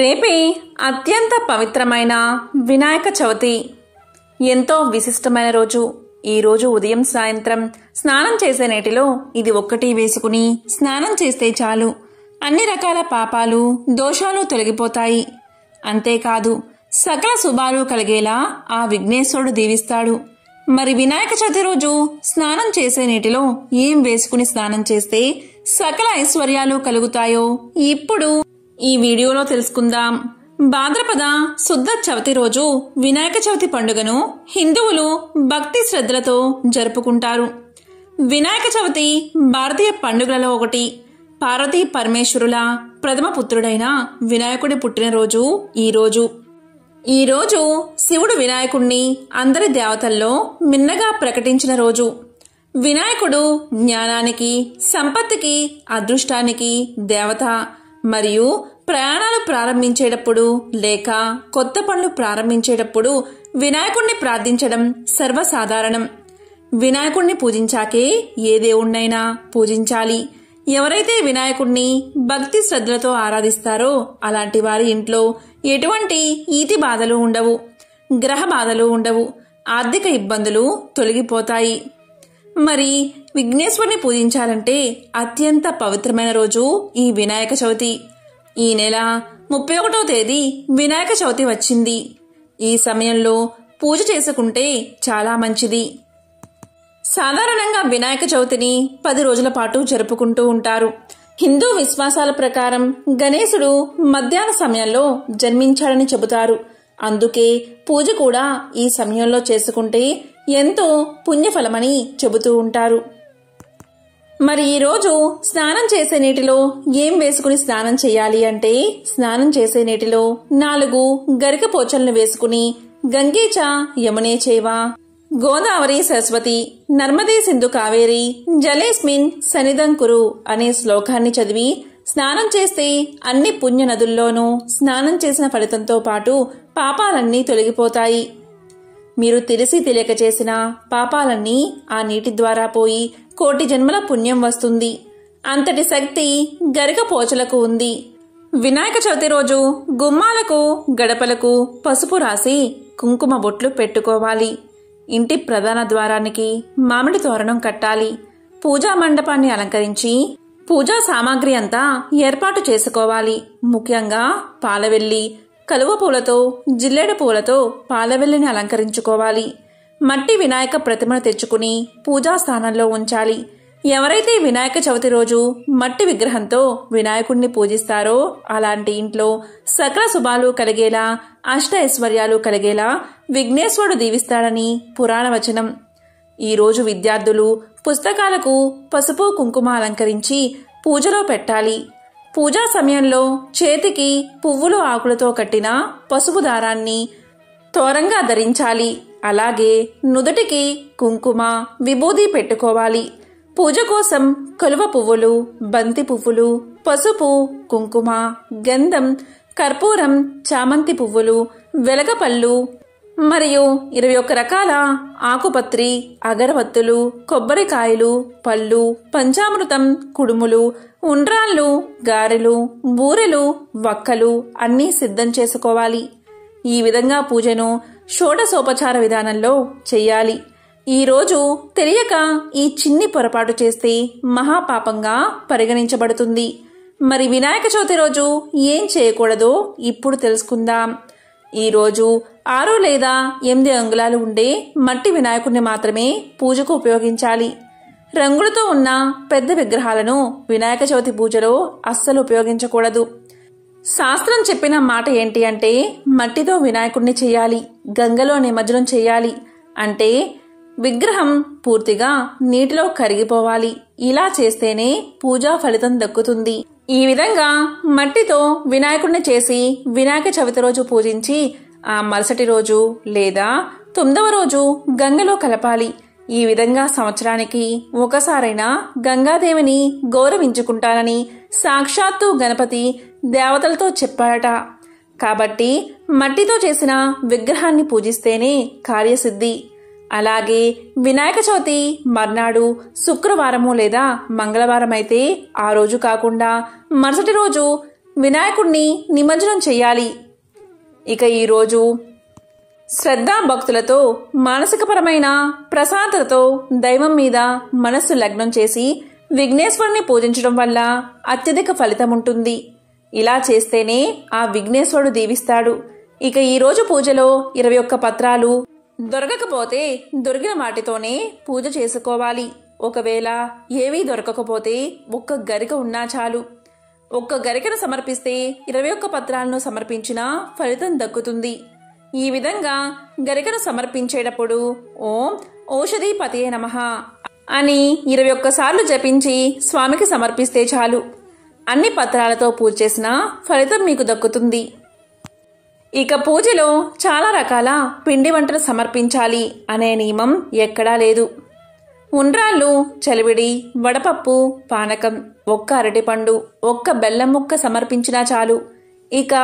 రేపే అత్యంత పవిత్రమైన వినాయక చవితి ఎంతో విశిష్టమైన రోజు ఈరోజు ఉదయం సాయంత్రం స్నానం చేసే నేటిలో ఇది ఒక్కటి వేసుకుని స్నానం చేస్తే చాలు అన్ని రకాల పాపాలు దోషాలు తొలగిపోతాయి అంతేకాదు సకల శుభాలు కలిగేలా ఆ విఘ్నేశ్వరుడు దీవిస్తాడు మరి వినాయక చవితి రోజు స్నానం చేసే నీటిలో ఏం వేసుకుని స్నానం చేస్తే సకల ఐశ్వర్యాలు కలుగుతాయో ఇప్పుడు ఈ వీడియోలో తెలుసుకుందాం భాద్రపద శుద్ధ చవితి రోజు వినాయక చవితి పండుగను హిందువులు భక్తి శ్రద్ధలతో జరుపుకుంటారు వినాయక చవితి భారతీయ పండుగలలో ఒకటి పార్వతీ పరమేశ్వరుల ప్రథమ పుత్రుడైన వినాయకుడి పుట్టినరోజు ఈరోజు ఈరోజు శివుడు వినాయకుణ్ణి అందరి దేవతల్లో మిన్నగా ప్రకటించిన రోజు వినాయకుడు జ్ఞానానికి సంపత్తికి అదృష్టానికి దేవత మరియు ప్రయాణాలు ప్రారంభించేటప్పుడు లేక కొత్త పనులు ప్రారంభించేటప్పుడు వినాయకుణ్ణి ప్రార్థించడం సర్వసాధారణం వినాయకుణ్ణి పూజించాకే ఏ దేవుణ్ణైనా పూజించాలి ఎవరైతే వినాయకుణ్ణి భక్తి శ్రద్ధలతో ఆరాధిస్తారో అలాంటి వారి ఇంట్లో ఎటువంటి ఈతి బాధలు ఉండవు గ్రహ బాధలు ఉండవు ఆర్థిక ఇబ్బందులు తొలగిపోతాయి మరి విఘ్నేశ్వరుని పూజించాలంటే అత్యంత పవిత్రమైన రోజు ఈ వినాయక చవితి ఈ నెల ముప్పై ఒకటో తేదీ వినాయక చవితి వచ్చింది ఈ సమయంలో పూజ చేసుకుంటే చాలా మంచిది సాధారణంగా వినాయక చవితిని పది రోజుల పాటు జరుపుకుంటూ ఉంటారు హిందూ విశ్వాసాల ప్రకారం గణేశుడు మధ్యాహ్న సమయంలో జన్మించాడని చెబుతారు అందుకే పూజ కూడా ఈ సమయంలో చేసుకుంటే ఎంతో పుణ్యఫలమని చెబుతూ ఉంటారు మరి ఈరోజు స్నానం చేసే నీటిలో ఏం వేసుకుని స్నానం చేయాలి అంటే స్నానం చేసే నీటిలో నాలుగు గరిక పోచలను వేసుకుని గంగేచ యమునే చేవా గోదావరి సరస్వతి నర్మదే సింధు కావేరి జలేస్మిన్ సనిదంకురు అనే శ్లోకాన్ని చదివి స్నానం చేస్తే అన్ని పుణ్య నదుల్లోనూ స్నానం చేసిన ఫలితంతో పాటు పాపాలన్నీ తొలగిపోతాయి మీరు తెలిసి తెలియక చేసిన పాపాలన్నీ ఆ నీటి ద్వారా పోయి కోటి జన్మల పుణ్యం వస్తుంది అంతటి శక్తి గరిక పోచలకు ఉంది వినాయక చవితి రోజు గుమ్మాలకు గడపలకు పసుపు రాసి కుంకుమ బొట్లు పెట్టుకోవాలి ఇంటి ప్రధాన ద్వారానికి మామిడి తోరణం కట్టాలి పూజా మండపాన్ని అలంకరించి పూజా సామాగ్రి అంతా ఏర్పాటు చేసుకోవాలి ముఖ్యంగా పాలవెల్లి కలువ పూలతో జిల్లేడు పూలతో పాలవెల్లిని అలంకరించుకోవాలి మట్టి వినాయక ప్రతిమను తెచ్చుకుని పూజా స్థానంలో ఉంచాలి ఎవరైతే వినాయక చవితి రోజు మట్టి విగ్రహంతో వినాయకుడిని పూజిస్తారో అలాంటి ఇంట్లో సకల శుభాలు కలిగేలా అష్ట ఐశ్వర్యాలు కలిగేలా విఘ్నేశ్వరుడు దీవిస్తాడని పురాణ వచనం ఈరోజు విద్యార్థులు పుస్తకాలకు పసుపు కుంకుమ అలంకరించి పూజలో పెట్టాలి పూజా సమయంలో చేతికి పువ్వులు ఆకులతో కట్టిన పసుపు దారాన్ని తోరంగా ధరించాలి అలాగే నుదుటికి కుంకుమ విభూది పెట్టుకోవాలి పూజ కోసం కలువ పువ్వులు బంతి పువ్వులు పసుపు కుంకుమ గంధం కర్పూరం చామంతి పువ్వులు వెలగపళ్ళు మరియు ఇరవై ఒక్క రకాల ఆకుపత్రి అగరవత్తులు కొబ్బరికాయలు పళ్ళు పంచామృతం కుడుములు ఉండ్రాళ్ళు గారెలు బూరెలు వక్కలు అన్నీ సిద్ధం చేసుకోవాలి ఈ విధంగా పూజను షోడసోపచార విధానంలో చెయ్యాలి ఈరోజు తెలియక ఈ చిన్ని పొరపాటు చేస్తే మహాపాపంగా పరిగణించబడుతుంది మరి వినాయక చవితి రోజు ఏం చేయకూడదో ఇప్పుడు తెలుసుకుందాం ఈరోజు ఆరు లేదా ఎనిమిది అంగుళాలు ఉండే మట్టి వినాయకుడిని మాత్రమే పూజకు ఉపయోగించాలి రంగులతో ఉన్న పెద్ద విగ్రహాలను వినాయక చవితి పూజలో అస్సలు ఉపయోగించకూడదు శాస్త్రం చెప్పిన మాట ఏంటి అంటే మట్టితో వినాయకుడిని చేయాలి గంగలో నిమజ్జనం చేయాలి అంటే విగ్రహం పూర్తిగా నీటిలో కరిగిపోవాలి ఇలా చేస్తేనే పూజా ఫలితం దక్కుతుంది ఈ విధంగా మట్టితో వినాయకుడిని చేసి వినాయక చవితి రోజు పూజించి ఆ మరుసటి రోజు లేదా తొమ్మిదవ రోజు గంగలో కలపాలి ఈ విధంగా సంవత్సరానికి ఒకసారైనా గంగాదేవిని గౌరవించుకుంటానని సాక్షాత్తు గణపతి దేవతలతో చెప్పాడట కాబట్టి మట్టితో చేసిన విగ్రహాన్ని పూజిస్తేనే కార్యసిద్ధి అలాగే వినాయక చవితి మర్నాడు శుక్రవారము లేదా మంగళవారం అయితే ఆ రోజు కాకుండా మరుసటి రోజు వినాయకుడిని నిమజ్జనం చేయాలి ఇక ఈరోజు శ్రద్ధాభక్తులతో మానసికపరమైన ప్రశాంతతతో దైవం మీద మనస్సు లగ్నం చేసి విఘ్నేశ్వరుని పూజించడం వల్ల అత్యధిక ఫలితం ఉంటుంది ఇలా చేస్తేనే ఆ విఘ్నేశ్వరుడు దీవిస్తాడు ఇక ఈరోజు పూజలో ఇరవై ఒక్క పత్రాలు దొరకకపోతే దొరికిన వాటితోనే పూజ చేసుకోవాలి ఒకవేళ ఏవీ దొరకకపోతే ఒక్క గరిక ఉన్నా చాలు ఒక్క గరికను సమర్పిస్తే ఇరవై ఒక్క పత్రాలను సమర్పించినా ఫలితం దక్కుతుంది ఈ విధంగా గరికను సమర్పించేటప్పుడు ఓం ఔషధీపతియే నమ అని ఇరవై ఒక్కసార్లు జపించి స్వామికి సమర్పిస్తే చాలు అన్ని పత్రాలతో పూజ చేసిన ఫలితం మీకు దక్కుతుంది ఇక పూజలో చాలా రకాల పిండి వంటలు సమర్పించాలి అనే నియమం ఎక్కడా లేదు ఉండ్రాళ్ళు చలివిడి వడపప్పు పానకం ఒక్క అరటిపండు ఒక్క బెల్లం ముక్క సమర్పించినా చాలు ఇక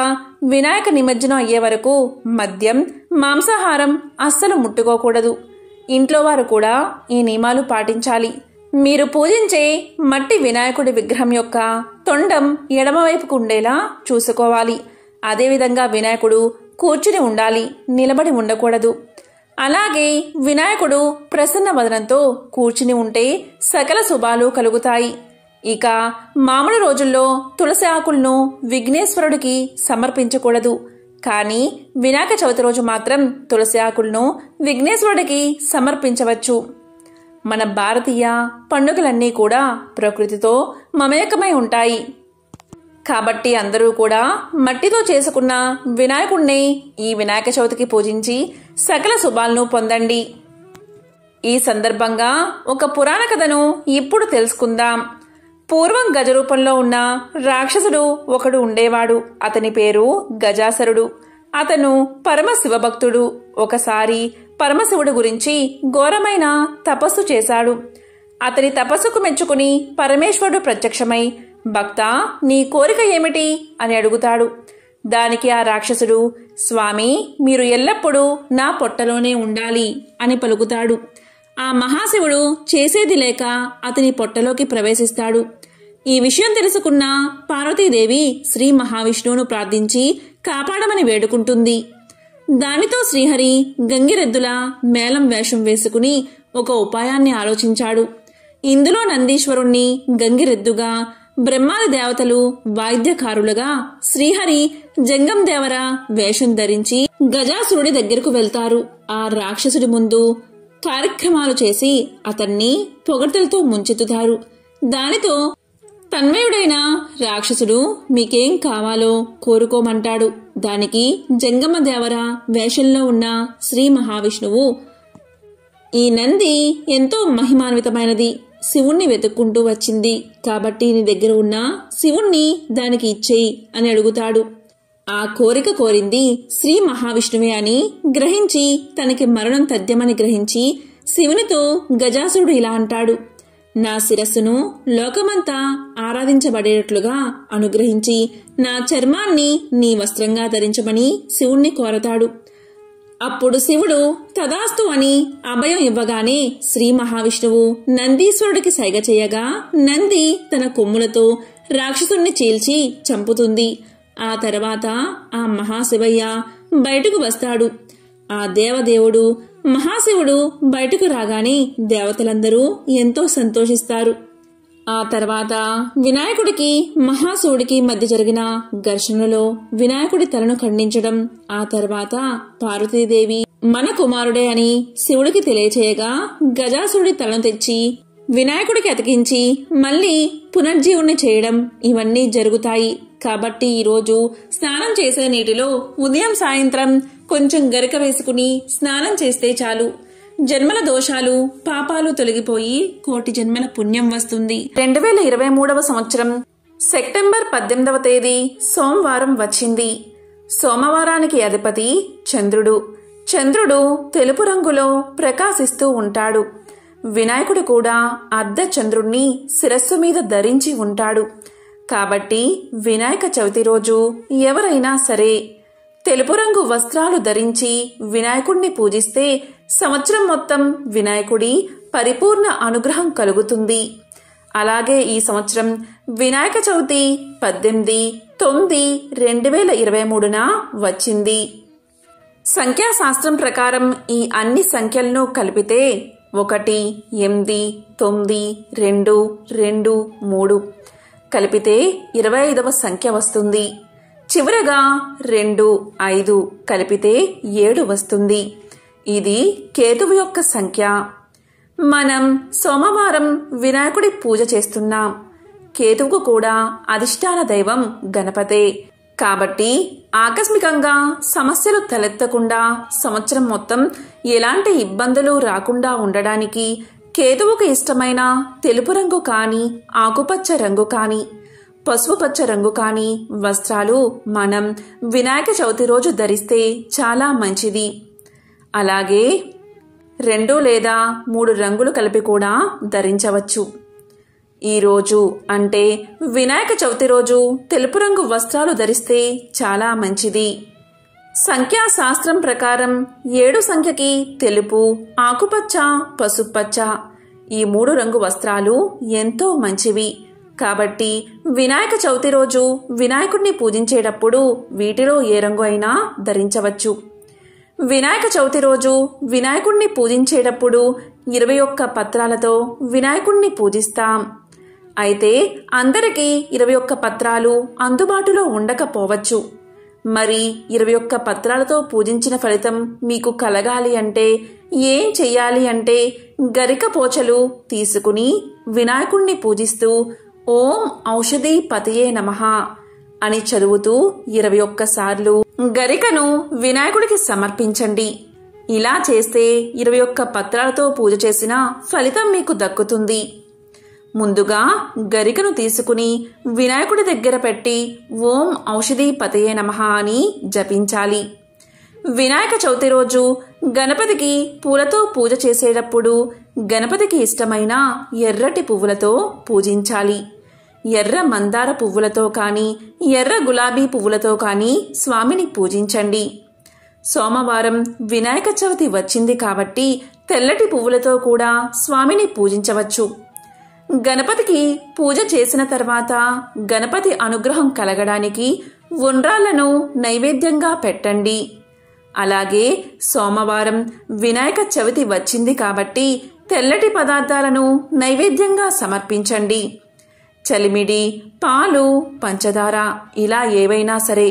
వినాయక నిమజ్జనం అయ్యే వరకు మద్యం మాంసాహారం అస్సలు ముట్టుకోకూడదు ఇంట్లో వారు కూడా ఈ నియమాలు పాటించాలి మీరు పూజించే మట్టి వినాయకుడి విగ్రహం యొక్క తొండం ఎడమవైపుకు ఉండేలా చూసుకోవాలి అదేవిధంగా వినాయకుడు కూర్చుని ఉండాలి నిలబడి ఉండకూడదు అలాగే వినాయకుడు ప్రసన్న వదనంతో కూర్చుని ఉంటే సకల శుభాలు కలుగుతాయి ఇక మామూలు రోజుల్లో తులసి ఆకులను విఘ్నేశ్వరుడికి సమర్పించకూడదు కానీ వినాయక చవితి రోజు మాత్రం తులసి ఆకులను విఘ్నేశ్వరుడికి సమర్పించవచ్చు మన భారతీయ పండుగలన్నీ కూడా ప్రకృతితో మమేకమై ఉంటాయి కాబట్టి అందరూ కూడా మట్టితో చేసుకున్న వినాయకుణ్ణి ఈ వినాయక చవితికి పూజించి సకల శుభాలను పొందండి ఈ సందర్భంగా ఒక పురాణ కథను ఇప్పుడు తెలుసుకుందాం పూర్వం గజరూపంలో ఉన్న రాక్షసుడు ఒకడు ఉండేవాడు అతని పేరు గజాసరుడు అతను పరమశివభక్తుడు ఒకసారి పరమశివుడు గురించి ఘోరమైన తపస్సు చేశాడు అతని తపస్సుకు మెచ్చుకుని పరమేశ్వరుడు ప్రత్యక్షమై భక్త నీ కోరిక ఏమిటి అని అడుగుతాడు దానికి ఆ రాక్షసుడు స్వామి మీరు ఎల్లప్పుడూ నా పొట్టలోనే ఉండాలి అని పలుకుతాడు ఆ మహాశివుడు చేసేది లేక అతని పొట్టలోకి ప్రవేశిస్తాడు ఈ విషయం తెలుసుకున్న పార్వతీదేవి శ్రీ మహావిష్ణువును ప్రార్థించి కాపాడమని వేడుకుంటుంది దానితో శ్రీహరి గంగిరెద్దుల మేళం వేషం వేసుకుని ఒక ఉపాయాన్ని ఆలోచించాడు ఇందులో నందీశ్వరుణ్ణి గంగిరెద్దుగా బ్రహ్మాది దేవతలు వాయిద్యకారులుగా శ్రీహరి జంగం దేవర వేషం ధరించి గజాసురుడి దగ్గరకు వెళ్తారు ఆ రాక్షసుడి ముందు కార్యక్రమాలు చేసి అతన్ని పొగడ్తలతో ముంచెత్తుతారు దానితో తన్మయుడైన రాక్షసుడు మీకేం కావాలో కోరుకోమంటాడు దానికి దేవర వేషంలో ఉన్న శ్రీ మహావిష్ణువు ఈ నంది ఎంతో మహిమాన్వితమైనది శివుణ్ణి వెతుక్కుంటూ వచ్చింది కాబట్టి నీ దగ్గర ఉన్న శివుణ్ణి దానికి ఇచ్చేయి అని అడుగుతాడు ఆ కోరిక కోరింది శ్రీ మహావిష్ణువే అని గ్రహించి తనకి మరణం తథ్యమని గ్రహించి శివునితో గజాసురుడు ఇలా అంటాడు నా శిరస్సును లోకమంతా ఆరాధించబడేటట్లుగా అనుగ్రహించి నా చర్మాన్ని నీ వస్త్రంగా ధరించమని శివుణ్ణి కోరతాడు అప్పుడు శివుడు తదాస్తు అని అభయం ఇవ్వగానే శ్రీ మహావిష్ణువు నందీశ్వరుడికి సైగ చేయగా నంది తన కొమ్ములతో రాక్షసుణ్ణి చీల్చి చంపుతుంది ఆ తర్వాత ఆ మహాశివయ్య బయటకు వస్తాడు ఆ దేవదేవుడు మహాశివుడు బయటకు రాగానే దేవతలందరూ ఎంతో సంతోషిస్తారు ఆ తర్వాత వినాయకుడికి మహాశివుడికి మధ్య జరిగిన ఘర్షణలో వినాయకుడి తలను ఖండించడం ఆ తర్వాత పార్వతీదేవి మన కుమారుడే అని శివుడికి తెలియచేయగా గజాసురుడి తలను తెచ్చి వినాయకుడికి అతికించి మళ్ళీ పునర్జీవుని చేయడం ఇవన్నీ జరుగుతాయి కాబట్టి ఈరోజు స్నానం చేసే నీటిలో ఉదయం సాయంత్రం కొంచెం గరిక వేసుకుని స్నానం చేస్తే చాలు జన్మల దోషాలు పాపాలు తొలగిపోయి కోటి జన్మల పుణ్యం వస్తుంది రెండు వేల ఇరవై మూడవ సంవత్సరం సెప్టెంబర్ పద్దెనిమిదవ తేదీ సోమవారం వచ్చింది సోమవారానికి అధిపతి చంద్రుడు చంద్రుడు తెలుపు రంగులో ప్రకాశిస్తూ ఉంటాడు వినాయకుడు కూడా అర్ధచంద్రుణ్ణి శిరస్సు మీద ధరించి ఉంటాడు కాబట్టి వినాయక చవితి రోజు ఎవరైనా సరే తెలుపు రంగు వస్త్రాలు ధరించి వినాయకుణ్ణి పూజిస్తే సంవత్సరం మొత్తం వినాయకుడి పరిపూర్ణ అనుగ్రహం కలుగుతుంది అలాగే ఈ సంవత్సరం వినాయక చవితి పద్దెనిమిది తొమ్మిది రెండు వేల ఇరవై మూడున వచ్చింది సంఖ్యాశాస్త్రం ప్రకారం ఈ అన్ని సంఖ్యలను కలిపితే ఒకటి ఎనిమిది తొమ్మిది రెండు రెండు మూడు కలిపితే ఇరవై ఐదవ సంఖ్య వస్తుంది చివరగా రెండు ఐదు కలిపితే ఏడు వస్తుంది ఇది కేతువు యొక్క సంఖ్య మనం సోమవారం వినాయకుడి పూజ చేస్తున్నాం కేతువుకు కూడా అధిష్టాన దైవం గణపతే కాబట్టి ఆకస్మికంగా సమస్యలు తలెత్తకుండా సంవత్సరం మొత్తం ఎలాంటి ఇబ్బందులు రాకుండా ఉండడానికి కేతువుకు ఇష్టమైన తెలుపు రంగు కానీ ఆకుపచ్చ రంగు కానీ పసుపు పచ్చ రంగు కానీ వస్త్రాలు మనం వినాయక చవితి రోజు ధరిస్తే చాలా మంచిది అలాగే రెండు లేదా మూడు రంగులు కలిపి కూడా ధరించవచ్చు ఈరోజు అంటే వినాయక చవితి రోజు తెలుపు రంగు వస్త్రాలు ధరిస్తే చాలా మంచిది సంఖ్యాశాస్త్రం ప్రకారం ఏడు సంఖ్యకి తెలుపు ఆకుపచ్చ పసుపచ్చ ఈ మూడు రంగు వస్త్రాలు ఎంతో మంచివి కాబట్టి వినాయక చవితి రోజు వినాయకుడిని పూజించేటప్పుడు వీటిలో ఏ రంగు అయినా ధరించవచ్చు వినాయక చవితి రోజు వినాయకుడిని పూజించేటప్పుడు ఇరవై ఒక్క పత్రాలతో వినాయకుడిని పూజిస్తాం అయితే అందరికీ ఇరవై ఒక్క పత్రాలు అందుబాటులో ఉండకపోవచ్చు మరి ఇరవై ఒక్క పత్రాలతో పూజించిన ఫలితం మీకు కలగాలి అంటే ఏం చెయ్యాలి అంటే గరిక పోచలు తీసుకుని వినాయకుణ్ణి పూజిస్తూ ఓం ఔషధి పతయే నమ అని చదువుతూ ఇరవై ఒక్కసార్లు గరికను వినాయకుడికి సమర్పించండి ఇలా చేస్తే ఇరవై ఒక్క పత్రాలతో పూజ చేసిన ఫలితం మీకు దక్కుతుంది ముందుగా గరికను తీసుకుని వినాయకుడి దగ్గర పెట్టి ఓం ఔషధి పతయే నమ అని జపించాలి వినాయక చవితి రోజు గణపతికి పూలతో పూజ చేసేటప్పుడు గణపతికి ఇష్టమైన ఎర్రటి పువ్వులతో పూజించాలి ఎర్ర మందార పువ్వులతో కానీ ఎర్ర గులాబీ పువ్వులతో కానీ స్వామిని పూజించండి సోమవారం వినాయక చవితి వచ్చింది కాబట్టి తెల్లటి పువ్వులతో కూడా స్వామిని పూజించవచ్చు గణపతికి పూజ చేసిన తర్వాత గణపతి అనుగ్రహం కలగడానికి ఉండ్రాళ్లను నైవేద్యంగా పెట్టండి అలాగే సోమవారం వినాయక చవితి వచ్చింది కాబట్టి తెల్లటి పదార్థాలను నైవేద్యంగా సమర్పించండి చలిమిడి పాలు పంచదార ఇలా ఏవైనా సరే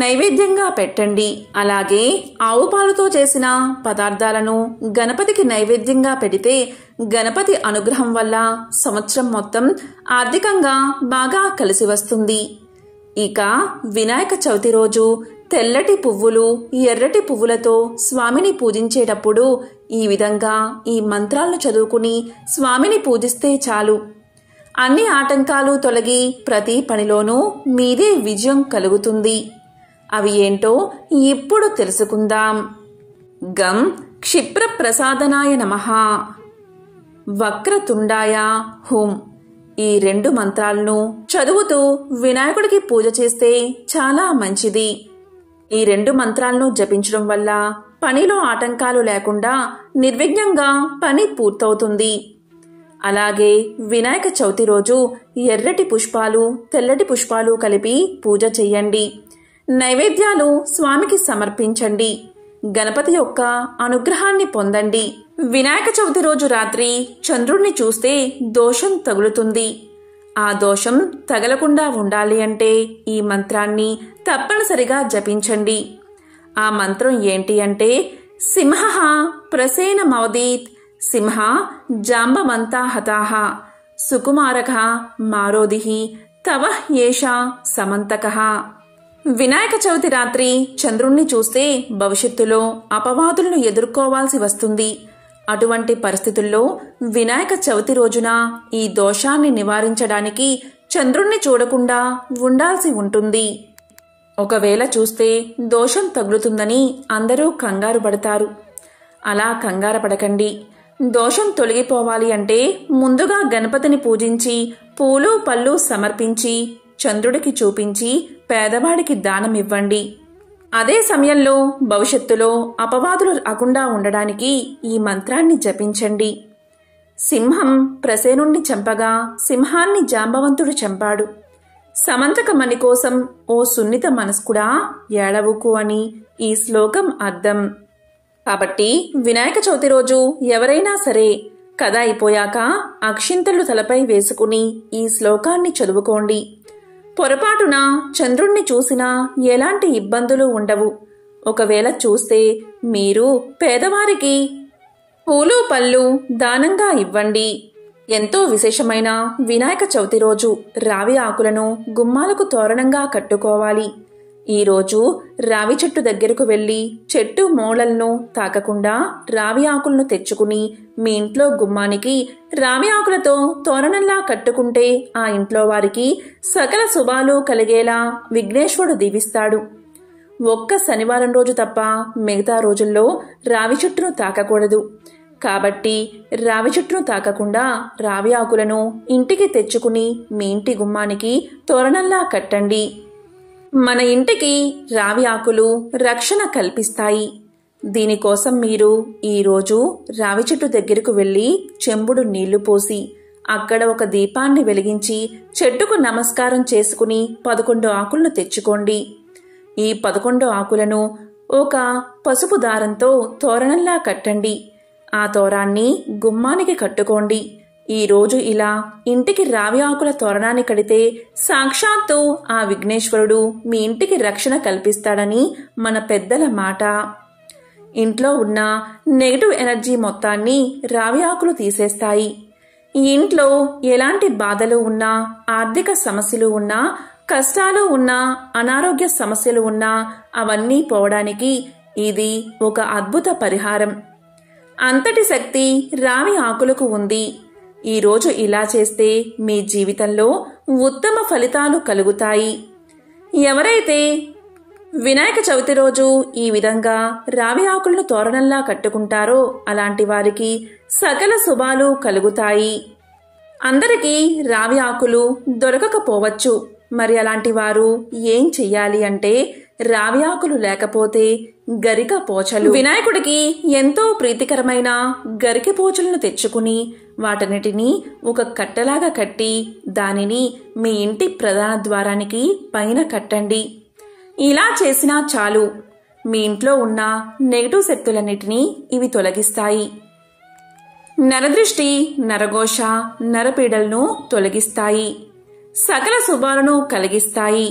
నైవేద్యంగా పెట్టండి అలాగే ఆవు పాలుతో చేసిన పదార్థాలను గణపతికి నైవేద్యంగా పెడితే గణపతి అనుగ్రహం వల్ల సంవత్సరం మొత్తం ఆర్థికంగా బాగా కలిసి వస్తుంది ఇక వినాయక చవితి రోజు తెల్లటి పువ్వులు ఎర్రటి పువ్వులతో స్వామిని పూజించేటప్పుడు ఈ విధంగా ఈ మంత్రాలను చదువుకుని స్వామిని పూజిస్తే చాలు అన్ని ఆటంకాలు తొలగి ప్రతి పనిలోనూ మీదే విజయం కలుగుతుంది అవి ఏంటో ఇప్పుడు తెలుసుకుందాం గం క్షిప్ర ప్రసాదనాయ నమ వక్రతుండాయ హోం ఈ రెండు మంత్రాలను చదువుతూ వినాయకుడికి పూజ చేస్తే చాలా మంచిది ఈ రెండు మంత్రాలను జపించడం వల్ల పనిలో ఆటంకాలు లేకుండా నిర్విఘ్నంగా పని పూర్తవుతుంది అలాగే వినాయక చవితి రోజు ఎర్రటి పుష్పాలు తెల్లటి పుష్పాలు కలిపి పూజ చెయ్యండి నైవేద్యాలు స్వామికి సమర్పించండి గణపతి యొక్క అనుగ్రహాన్ని పొందండి వినాయక చవితి రోజు రాత్రి చంద్రుణ్ణి చూస్తే దోషం తగులుతుంది ఆ దోషం తగలకుండా ఉండాలి అంటే ఈ మంత్రాన్ని తప్పనిసరిగా జపించండి ఆ మంత్రం ఏంటి అంటే సింహ ప్రసేన మవదీత్ సింహ జాంబమంతా హతాహ సుకుమారక మారోదిహి తవ ఏషా సమంతక వినాయక చవితి రాత్రి చంద్రుణ్ణి చూస్తే భవిష్యత్తులో అపవాదులను ఎదుర్కోవాల్సి వస్తుంది అటువంటి పరిస్థితుల్లో వినాయక చవితి రోజున ఈ దోషాన్ని నివారించడానికి చంద్రుణ్ణి చూడకుండా ఉండాల్సి ఉంటుంది ఒకవేళ చూస్తే దోషం తగులుతుందని అందరూ కంగారు పడతారు అలా కంగారు పడకండి దోషం తొలగిపోవాలి అంటే ముందుగా గణపతిని పూజించి పూలు పళ్ళు సమర్పించి చంద్రుడికి చూపించి పేదవాడికి దానమివ్వండి అదే సమయంలో భవిష్యత్తులో అపవాదులు రాకుండా ఉండడానికి ఈ మంత్రాన్ని జపించండి సింహం ప్రసేనుణ్ణి చంపగా సింహాన్ని జాంబవంతుడు చంపాడు సమంతక మణి కోసం ఓ సున్నిత మనస్కుడా ఏడవుకు అని ఈ శ్లోకం అర్థం కాబట్టి వినాయక చవితి రోజు ఎవరైనా సరే కథ అయిపోయాక అక్షింతలు తలపై వేసుకుని ఈ శ్లోకాన్ని చదువుకోండి పొరపాటున చంద్రుణ్ణి చూసినా ఎలాంటి ఇబ్బందులు ఉండవు ఒకవేళ చూస్తే మీరు పేదవారికి పూలు పళ్ళు దానంగా ఇవ్వండి ఎంతో విశేషమైన వినాయక చవితి రోజు రావి ఆకులను గుమ్మాలకు తోరణంగా కట్టుకోవాలి ఈరోజు రావి చెట్టు దగ్గరకు వెళ్ళి చెట్టు మూలలను తాకకుండా రావి ఆకులను తెచ్చుకుని మీ ఇంట్లో గుమ్మానికి రావి ఆకులతో తోరణంలా కట్టుకుంటే ఆ ఇంట్లో వారికి సకల శుభాలు కలిగేలా విఘ్నేశ్వరుడు దీవిస్తాడు ఒక్క శనివారం రోజు తప్ప మిగతా రోజుల్లో రావి చెట్టును తాకకూడదు కాబట్టి రావి చెట్టును తాకకుండా రావి ఆకులను ఇంటికి తెచ్చుకుని మీ ఇంటి గుమ్మానికి తోరణంలా కట్టండి మన ఇంటికి రావి ఆకులు రక్షణ కల్పిస్తాయి దీనికోసం మీరు ఈరోజు రావి చెట్టు దగ్గరకు వెళ్ళి చెంబుడు నీళ్లు పోసి అక్కడ ఒక దీపాన్ని వెలిగించి చెట్టుకు నమస్కారం చేసుకుని పదకొండు ఆకులను తెచ్చుకోండి ఈ పదకొండు ఆకులను ఒక పసుపు దారంతో తోరణంలా కట్టండి ఆ తోరాన్ని గుమ్మానికి కట్టుకోండి ఈరోజు ఇలా ఇంటికి రావి ఆకుల తోరణాన్ని కడితే సాక్షాత్తు ఆ విఘ్నేశ్వరుడు మీ ఇంటికి రక్షణ కల్పిస్తాడని మన పెద్దల మాట ఇంట్లో ఉన్న నెగిటివ్ ఎనర్జీ మొత్తాన్ని రావి ఆకులు తీసేస్తాయి ఇంట్లో ఎలాంటి బాధలు ఉన్నా ఆర్థిక సమస్యలు ఉన్నా కష్టాలు ఉన్నా అనారోగ్య సమస్యలు ఉన్నా అవన్నీ పోవడానికి ఇది ఒక అద్భుత పరిహారం అంతటి శక్తి రావి ఆకులకు ఉంది ఈరోజు ఇలా చేస్తే మీ జీవితంలో ఉత్తమ ఫలితాలు కలుగుతాయి ఎవరైతే వినాయక చవితి రోజు ఈ విధంగా రావి ఆకులను తోరణంలా కట్టుకుంటారో అలాంటి వారికి సకల శుభాలు కలుగుతాయి అందరికీ రావి ఆకులు దొరకకపోవచ్చు మరి అలాంటి వారు ఏం చెయ్యాలి అంటే రావ్యాకులు లేకపోతే గరిక పోచలు వినాయకుడికి ఎంతో ప్రీతికరమైన గరిక పోచలను తెచ్చుకుని వాటన్నిటిని ఒక కట్టలాగా కట్టి దానిని మీ ఇంటి ప్రధాన ద్వారానికి పైన కట్టండి ఇలా చేసినా చాలు మీ ఇంట్లో ఉన్న నెగిటివ్ శక్తులన్నిటినీ ఇవి తొలగిస్తాయి నరదృష్టి నరఘోష నరపీడలను తొలగిస్తాయి సకల శుభాలను కలిగిస్తాయి